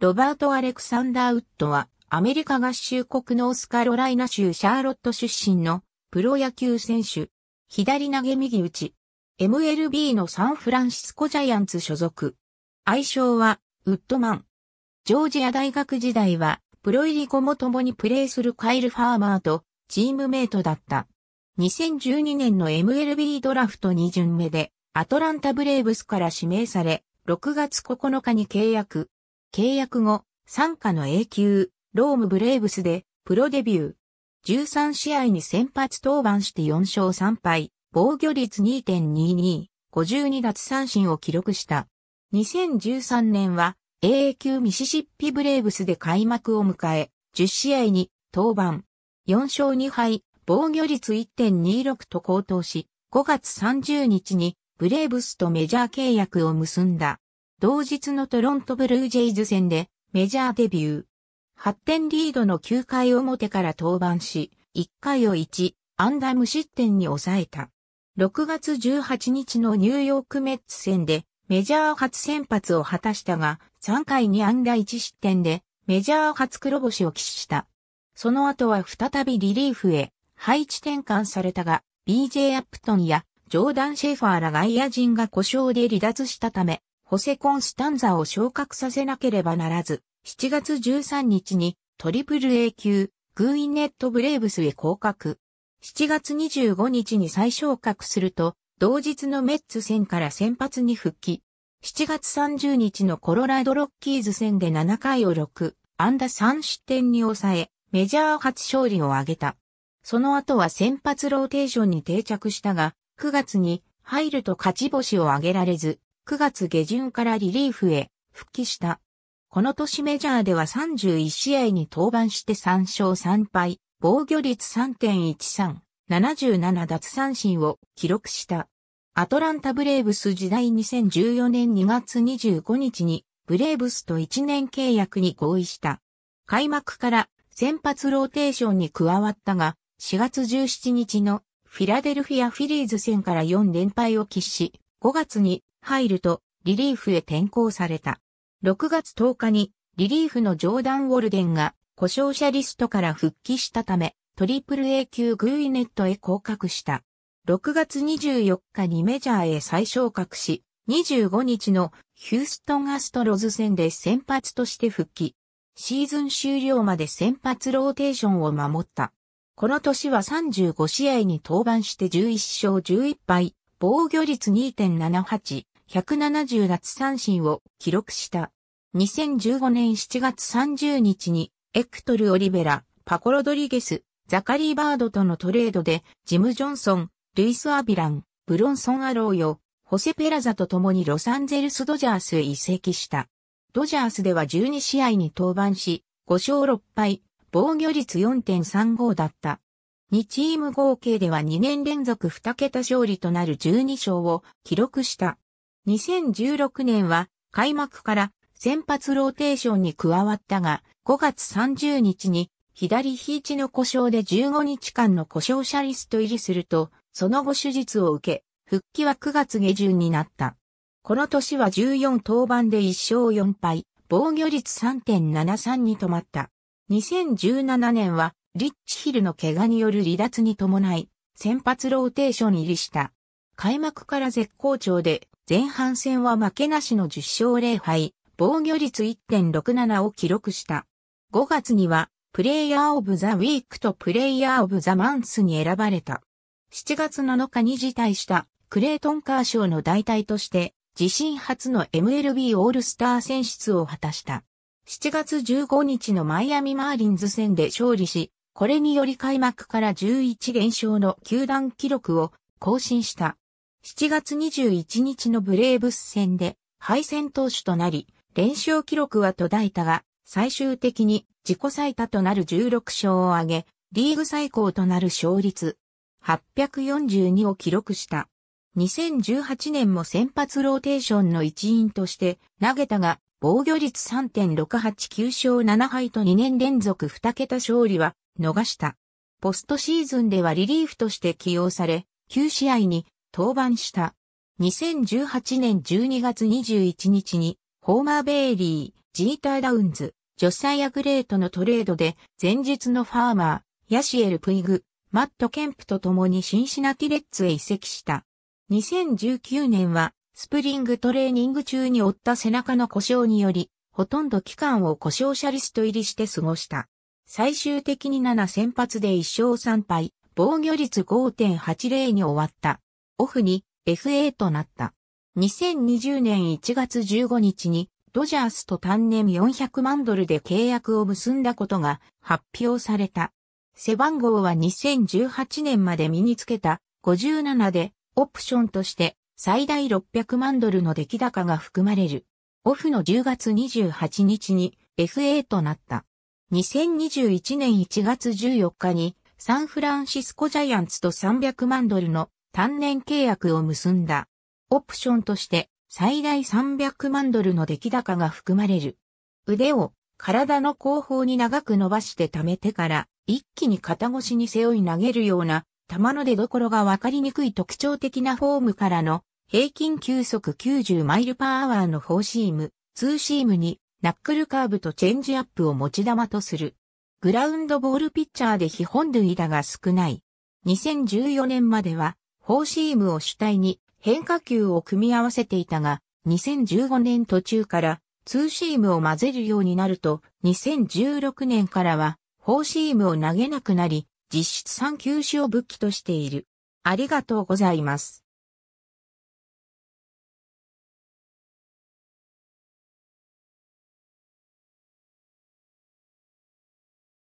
ロバート・アレクサンダー・ウッドは、アメリカ合衆国ノースカロライナ州シャーロット出身のプロ野球選手。左投げ右打ち。MLB のサンフランシスコジャイアンツ所属。愛称は、ウッドマン。ジョージア大学時代は、プロ入り後も共にプレーするカイル・ファーマーとチームメイトだった。2012年の MLB ドラフト2巡目で、アトランタ・ブレーブスから指名され、6月9日に契約。契約後、参加の A 級、ロームブレーブスで、プロデビュー。13試合に先発登板して4勝3敗、防御率2.22、52奪三振を記録した。2013年は a 級ミシシッピブレーブスで開幕を迎え、10試合に登板。4勝2敗、防御率1.26と高騰し、5月30日にブレーブスとメジャー契約を結んだ。同日のトロントブルージェイズ戦でメジャーデビュー。8点リードの9回表から登板し、1回を1、ンダ無失点に抑えた。6月18日のニューヨークメッツ戦でメジャー初先発を果たしたが、3回にアンダ1失点でメジャー初黒星を喫した。その後は再びリリーフへ配置転換されたが、BJ アップトンやジョーダン・シェファーら外野陣が故障で離脱したため、ホセ・コンスタンザを昇格させなければならず、7月13日にトリプル A 級、グーインネット・ブレーブスへ降格。7月25日に再昇格すると、同日のメッツ戦から先発に復帰。7月30日のコロラドロッキーズ戦で7回を6、ンダ3失点に抑え、メジャー初勝利を挙げた。その後は先発ローテーションに定着したが、9月に入ると勝ち星を挙げられず、9月下旬からリリーフへ復帰した。この年メジャーでは31試合に登板して3勝3敗、防御率3.13、77奪三振を記録した。アトランタブレーブス時代2014年2月25日にブレーブスと1年契約に合意した。開幕から先発ローテーションに加わったが、4月17日のフィラデルフィアフィリーズ戦から4連敗を喫し、5月に入るとリリーフへ転向された。6月10日にリリーフのジョーダン・ウォルデンが故障者リストから復帰したため、トリプル A 級グーイネットへ降格した。6月24日にメジャーへ再昇格し、25日のヒューストンアストロズ戦で先発として復帰。シーズン終了まで先発ローテーションを守った。この年は35試合に登板して11勝11敗、防御率2.78、170奪三振を記録した。2015年7月30日に、エクトル・オリベラ、パコ・ロドリゲス、ザカリー・バードとのトレードで、ジム・ジョンソン、ルイス・アビラン、ブロンソン・アローヨ、ホセ・ペラザと共にロサンゼルス・ドジャースへ移籍した。ドジャースでは12試合に登板し、5勝6敗、防御率4.35だった。2チーム合計では2年連続2桁勝利となる12勝を記録した。2016年は開幕から先発ローテーションに加わったが、5月30日に左肘の故障で15日間の故障者リスト入りすると、その後手術を受け、復帰は9月下旬になった。この年は14登板で1勝4敗、防御率3.73に止まった。2017年は、リッチヒルの怪我による離脱に伴い、先発ローテーション入りした。開幕から絶好調で、前半戦は負けなしの10勝0敗、防御率1.67を記録した。5月には、プレイヤーオブザウィークとプレイヤーオブザマンスに選ばれた。7月7日に辞退したクレイトン・カーショーの代替として、自身初の MLB オールスター選出を果たした。7月15日のマイアミ・マーリンズ戦で勝利し、これにより開幕から11連勝の球団記録を更新した。7月21日のブレーブス戦で敗戦投手となり、連勝記録は途絶えたが、最終的に自己最多となる16勝を挙げ、リーグ最高となる勝率842を記録した。2018年も先発ローテーションの一員として投げたが、防御率3.689勝7敗と2年連続2桁勝利は逃した。ポストシーズンではリリーフとして起用され、9試合に登板した。2018年12月21日に、ホーマー・ベイリー、ジーター・ダウンズ、ジョス・サイア・グレートのトレードで、前日のファーマー、ヤシエル・プイグ、マット・ケンプと共にシンシナティレッツへ移籍した。2019年は、スプリングトレーニング中に負った背中の故障により、ほとんど期間を故障者リスト入りして過ごした。最終的に7先発で1勝3敗、防御率5.80に終わった。オフに FA となった。2020年1月15日にドジャースと単年400万ドルで契約を結んだことが発表された。背番号は2018年まで身につけた57でオプションとして最大600万ドルの出来高が含まれる。オフの10月28日に FA となった。2021年1月14日にサンフランシスコジャイアンツと300万ドルの単年契約を結んだ。オプションとして最大300万ドルの出来高が含まれる。腕を体の後方に長く伸ばして溜めてから一気に肩越しに背負い投げるような球の出どころがわかりにくい特徴的なフォームからの平均球速90マイルパーアワーのフォーシーム、ツーシームにナックルカーブとチェンジアップを持ち玉とする。グラウンドボールピッチャーで非本塁打が少ない。2014年まではフォーシームを主体に変化球を組み合わせていたが、2015年途中からツーシームを混ぜるようになると、2016年からはフォーシームを投げなくなり、実質3球種を武器としている。ありがとうございます。